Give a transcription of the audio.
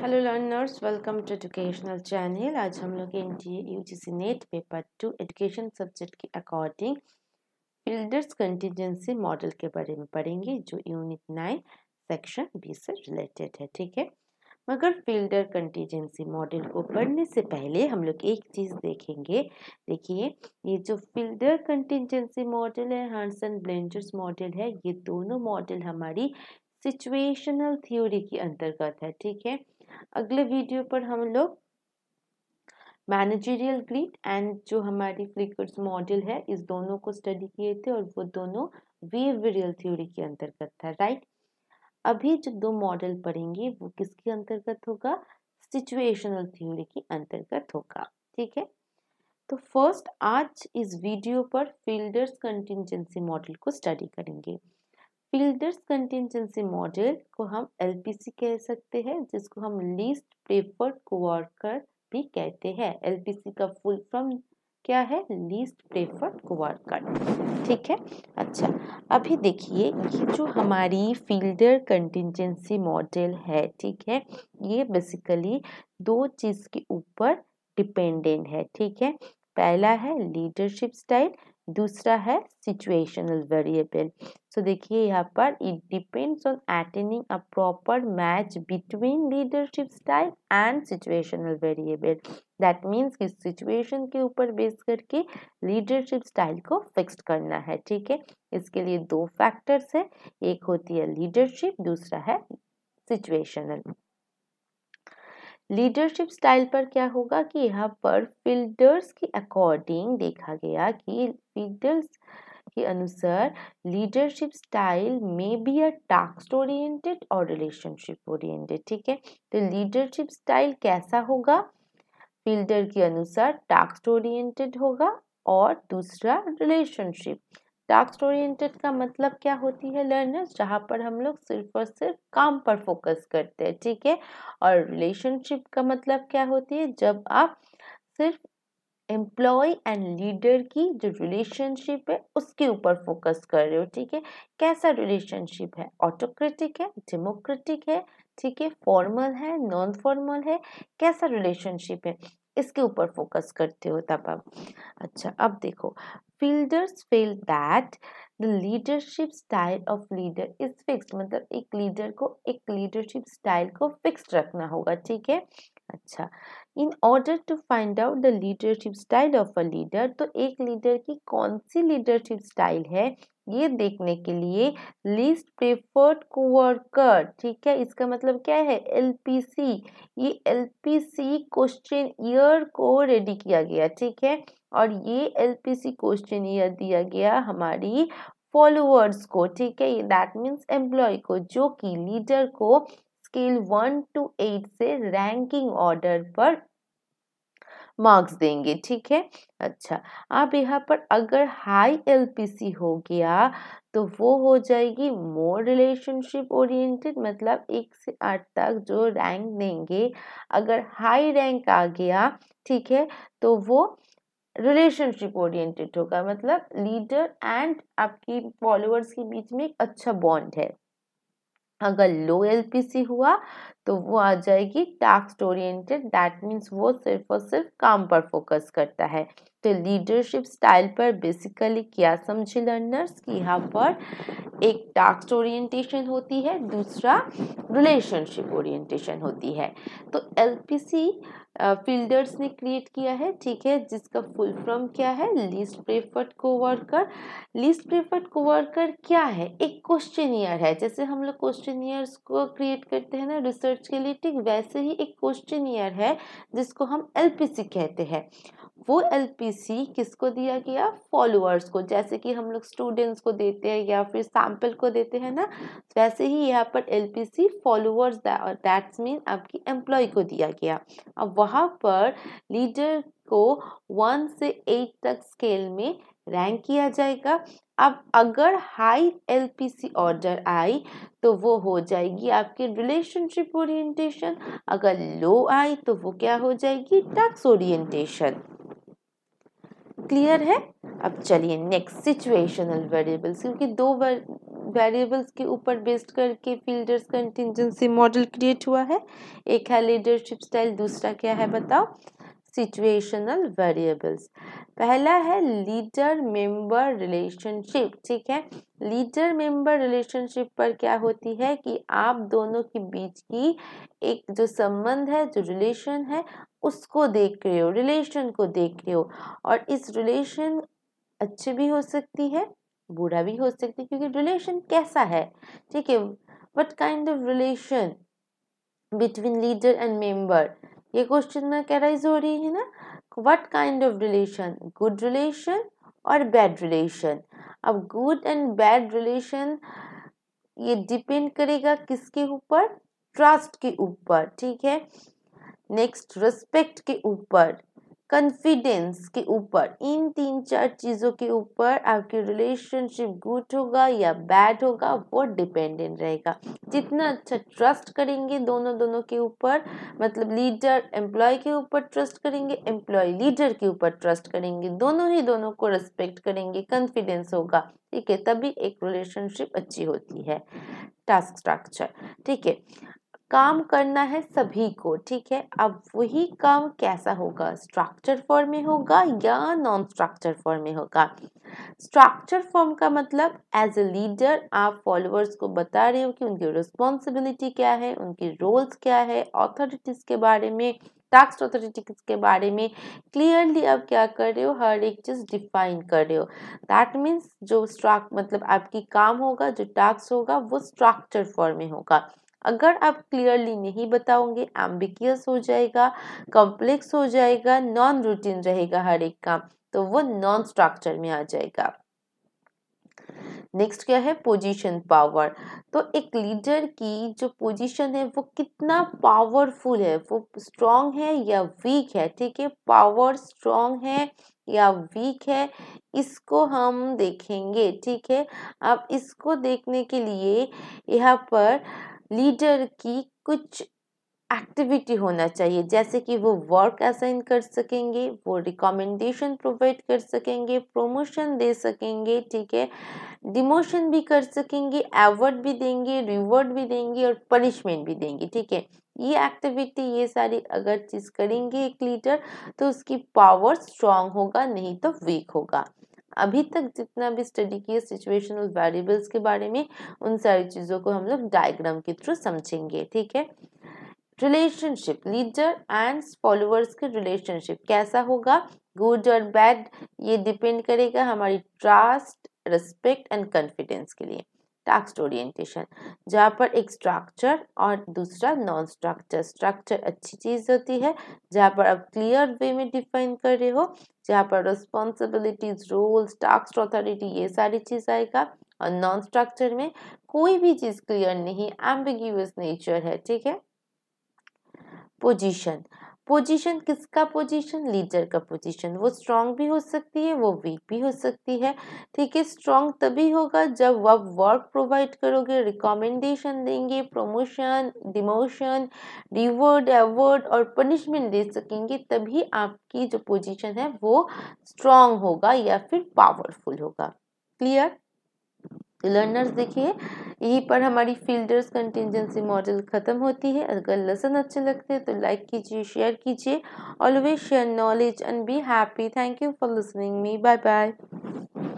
hello learners welcome to educational channel आज हम लोग N T U G C NET paper two education subject के according Fiedler's contingency model के बारे में पढ़ेंगे जो यूनिट नाइन सेक्शन बी से रिलेटेड है ठीक है मगर फिल्डर कंटीजेंसी मॉडल को पढ़ने से पहले हम लोग एक चीज़ देखेंगे देखिए ये जो फिल्डर कंटीजेंसी मॉडल है एंड ब्लेंजर्स मॉडल है ये दोनों मॉडल हमारी सिचुएशनल थ्योरी के अंतर्गत है ठीक है अगले वीडियो पर हम लोग मैनेजरियल ग्रीड एंड जो हमारी फ्लिकर्स मॉडल है इस दोनों को स्टडी किए थे और वो दोनों वेवरियल थ्योरी के अंतर्गत था राइट अभी जो दो मॉडल पढ़ेंगे वो किसके अंतर्गत होगा सिचुएशनल थ्योरी के अंतर्गत होगा ठीक है तो फर्स्ट आज इस वीडियो पर फील्डर्स कंटिजेंसी मॉडल को स्टडी करेंगे फील्डर्स कंटेंजेंसी मॉडल को हम एल कह सकते हैं जिसको हम लीस्ट प्रेफर्ड कोवर्कर भी कहते हैं एल का फुल फॉर्म क्या है लीस्ट प्रेफर्ड कोवर्कर ठीक है अच्छा अभी देखिए ये जो हमारी फील्डर कंटिजेंसी मॉडल है ठीक है ये बेसिकली दो चीज़ के ऊपर डिपेंडेंट है ठीक है पहला है लीडरशिप स्टाइल दूसरा है सिचुएशनल वेरिएबल सो देखिए यहाँ पर it depends on attaining a proper match between leadership style and situational variable that means कि सिचुएशन के ऊपर बेस करके लीडरशिप स्टाइल को फिक्स्ड करना है ठीक है इसके लिए दो फैक्टर्स है एक होती है लीडरशिप दूसरा है सिचुएशनल लीडरशिप स्टाइल पर क्या होगा कि यहाँ पर फील्डर्स के अकॉर्डिंग देखा गया कि फील्डर्स के अनुसार लीडरशिप स्टाइल में बी अ टास्क ओरिएंटेड और रिलेशनशिप ओरिएंटेड ठीक है तो लीडरशिप स्टाइल कैसा होगा फील्डर के अनुसार टास्क ओरिएंटेड होगा और दूसरा रिलेशनशिप टास्क ओरिएंटेड का मतलब क्या होती है लर्नर्स जहाँ पर हम लोग सिर्फ और सिर्फ काम पर फोकस करते हैं ठीक है और रिलेशनशिप का मतलब क्या होती है जब आप सिर्फ एम्प्लॉय एंड लीडर की जो रिलेशनशिप है उसके ऊपर फोकस कर रहे हो ठीक है कैसा रिलेशनशिप है ऑटोक्रेटिक है डेमोक्रेटिक है ठीक है फॉर्मल है नॉन फॉर्मल है कैसा रिलेशनशिप है इसके ऊपर फोकस करते हो तब आप अच्छा अब देखो Fiedler's feel that the leadership style of leader is fixed मतलब एक लीडर को एक लीडरशिप स्टाइल को फिक्स्ड रखना होगा ठीक है अच्छा in order to find out the leadership style of a leader तो एक लीडर की कौन सी लीडरशिप स्टाइल है ये देखने के लिए लिस्ट प्रेफर्ड कोवर्कर ठीक है इसका मतलब क्या है एल ये सी क्वेश्चन ईयर को रेडी किया गया ठीक है और ये सी क्वेश्चन ईयर दिया गया हमारी फॉलोअर्स को ठीक है ये दैट मीन्स एम्प्लॉय को जो कि लीडर को स्केल वन टू एट से रैंकिंग ऑर्डर पर मार्क्स देंगे ठीक है अच्छा अब यहाँ पर अगर हाई एलपीसी हो गया तो वो हो जाएगी मोर रिलेशनशिप ओरिएंटेड मतलब एक से आठ तक जो रैंक देंगे अगर हाई रैंक आ गया ठीक है तो वो रिलेशनशिप ओरिएंटेड होगा मतलब लीडर एंड आपकी फॉलोअर्स के बीच में एक अच्छा बॉन्ड है अगर लो एल हुआ तो वो आ जाएगी टास्क ओरिएंटेड दैट मीन्स वो सिर्फ और सिर्फ काम पर फोकस करता है तो लीडरशिप स्टाइल पर बेसिकली क्या समझे लर्नर्स कि यहाँ पर एक टास्क ओरिएंटेशन होती है दूसरा रिलेशनशिप ओरिएंटेशन होती है तो एलपीसी फिल्डर्स ने क्रिएट किया है ठीक है जिसका फुल फॉर्म क्या है least preferred coworker least preferred coworker क्या है एक क्वेश्चन ईयर है जैसे हम लोग क्वेश्चन ईयर्स को क्रिएट करते हैं ना रिसर्च के लिए ठीक वैसे ही एक क्वेश्चन ईयर है जिसको हम एल कहते हैं वो एल किसको दिया गया फॉलोअर्स को जैसे कि हम लोग स्टूडेंट्स को देते हैं या फिर सैम्पल को देते हैं ना वैसे ही यहाँ पर L P C followers that's mean आपकी एम्प्लॉय को दिया गया अब वहाँ पर लीडर को वन से एट तक स्केल में रैंक किया जाएगा अब अगर हाई एलपीसी ऑर्डर आई तो वो हो जाएगी आपकी रिलेशनशिप ओरिएंटेशन अगर लो आई तो वो क्या हो जाएगी टैक्स ओरिएंटेशन क्लियर है अब चलिए नेक्स्ट सिचुएशनल वेरिएबल्स क्योंकि दो वेरिएबल्स के ऊपर बेस्ड करके फील्डर्स कंटिजेंसी मॉडल क्रिएट हुआ है एक है लीडरशिप स्टाइल दूसरा क्या है बताओ सिचुएशनल वेरिएबल्स पहला है लीडर मेंबर रिलेशनशिप ठीक है लीडर मेंबर रिलेशनशिप पर क्या होती है कि आप दोनों के बीच की एक जो संबंध है जो रिलेशन है उसको देख रहे हो रिलेशन को देख रहे हो और इस रिलेशन अच्छी भी हो सकती है बूढ़ा भी हो सकती है क्योंकि रिलेशन कैसा है ठीक है what kind of relation between leader and member ये क्वेश्चन में कैराइज हो रही है ना what kind of relation good relation और बैड रिलेशन अब गुड एंड बैड रिलेशन ये डिपेंड करेगा किसके ऊपर ट्रस्ट के ऊपर ठीक है नेक्स्ट रिस्पेक्ट के ऊपर कॉन्फिडेंस के ऊपर इन तीन चार चीज़ों के ऊपर आपकी रिलेशनशिप गुड होगा या बैड होगा वो डिपेंडेंट रहेगा जितना अच्छा ट्रस्ट करेंगे दोनों दोनों के ऊपर मतलब लीडर एम्प्लॉय के ऊपर ट्रस्ट करेंगे एम्प्लॉय लीडर के ऊपर ट्रस्ट करेंगे दोनों ही दोनों को रिस्पेक्ट करेंगे कॉन्फिडेंस होगा ठीक है तभी एक रिलेशनशिप अच्छी होती है टास्क स्ट्रक्चर ठीक है काम करना है सभी को ठीक है अब वही काम कैसा होगा स्ट्रक्चर फॉर्म में होगा या नॉन स्ट्रक्चर फॉर्म में होगा स्ट्रक्चर फॉर्म का मतलब एज ए लीडर आप फॉलोअर्स को बता रहे हो कि उनकी रिस्पॉन्सिबिलिटी क्या है उनकी रोल्स क्या है ऑथोरिटीज़ के बारे में टैक्स ऑथोरिटी के बारे में क्लियरली आप क्या कर रहे हो हर एक चीज़ डिफाइन कर रहे हो दैट मीन्स जो स्ट्रक मतलब आपकी काम होगा जो टैक्स होगा वो स्ट्रक्चर फॉर्म में होगा अगर आप क्लियरली नहीं बताओगे एम्बिकियस हो जाएगा कॉम्प्लेक्स हो जाएगा नॉन रूटीन रहेगा हर एक काम तो वो नॉन स्ट्रक्चर में आ जाएगा नेक्स्ट क्या है पोजीशन पावर तो एक लीडर की जो पोजीशन है वो कितना पावरफुल है वो स्ट्रांग है या वीक है ठीक है पावर स्ट्रांग है या वीक है इसको हम देखेंगे ठीक है अब इसको देखने के लिए यहाँ पर लीडर की कुछ एक्टिविटी होना चाहिए जैसे कि वो वर्क असाइन कर सकेंगे वो रिकमेंडेशन प्रोवाइड कर सकेंगे प्रोमोशन दे सकेंगे ठीक है डिमोशन भी कर सकेंगे अवार्ड भी देंगे रिवॉर्ड भी देंगे और पनिशमेंट भी देंगे ठीक है ये एक्टिविटी ये सारी अगर चीज़ करेंगे एक लीडर तो उसकी पावर स्ट्रांग होगा नहीं तो वीक होगा अभी तक जितना भी स्टडी सिचुएशन सिचुएशनल वेरिएबल्स के बारे में उन सारी चीज़ों को हम लोग डायग्राम के थ्रू समझेंगे ठीक है रिलेशनशिप लीडर एंड फॉलोअर्स के रिलेशनशिप कैसा होगा गुड और बैड ये डिपेंड करेगा हमारी ट्रस्ट रिस्पेक्ट एंड कॉन्फिडेंस के लिए टास्क ओरिएंटेशन जहाँ पर एक स्ट्रक्चर और दूसरा नॉन स्ट्रक्चर स्ट्रक्चर अच्छी चीज़ होती है जहाँ पर आप क्लियर वे में डिफाइन कर रहे हो जहाँ पर रिस्पॉन्सिबिलिटीज रोल्स टास्क अथॉरिटी ये सारी चीज़ आएगा और नॉन स्ट्रक्चर में कोई भी चीज़ क्लियर नहीं एम्बिग्यूस नेचर है ठीक है पोजीशन पोजीशन किसका पोजीशन लीडर का पोजीशन वो स्ट्रांग भी हो सकती है वो वीक भी हो सकती है ठीक है स्ट्रांग तभी होगा जब आप वर्क प्रोवाइड करोगे रिकमेंडेशन देंगे प्रमोशन डिमोशन रिवॉर्ड अवॉर्ड और पनिशमेंट दे सकेंगे तभी आपकी जो पोजीशन है वो स्ट्रांग होगा या फिर पावरफुल होगा क्लियर लर्नर्स देखिए यहीं पर हमारी फील्डर्स कंटिजेंसी मॉडल ख़त्म होती है अगर लेसन अच्छे लगते हैं तो लाइक कीजिए शेयर कीजिए always share knowledge and be happy thank you for listening me bye bye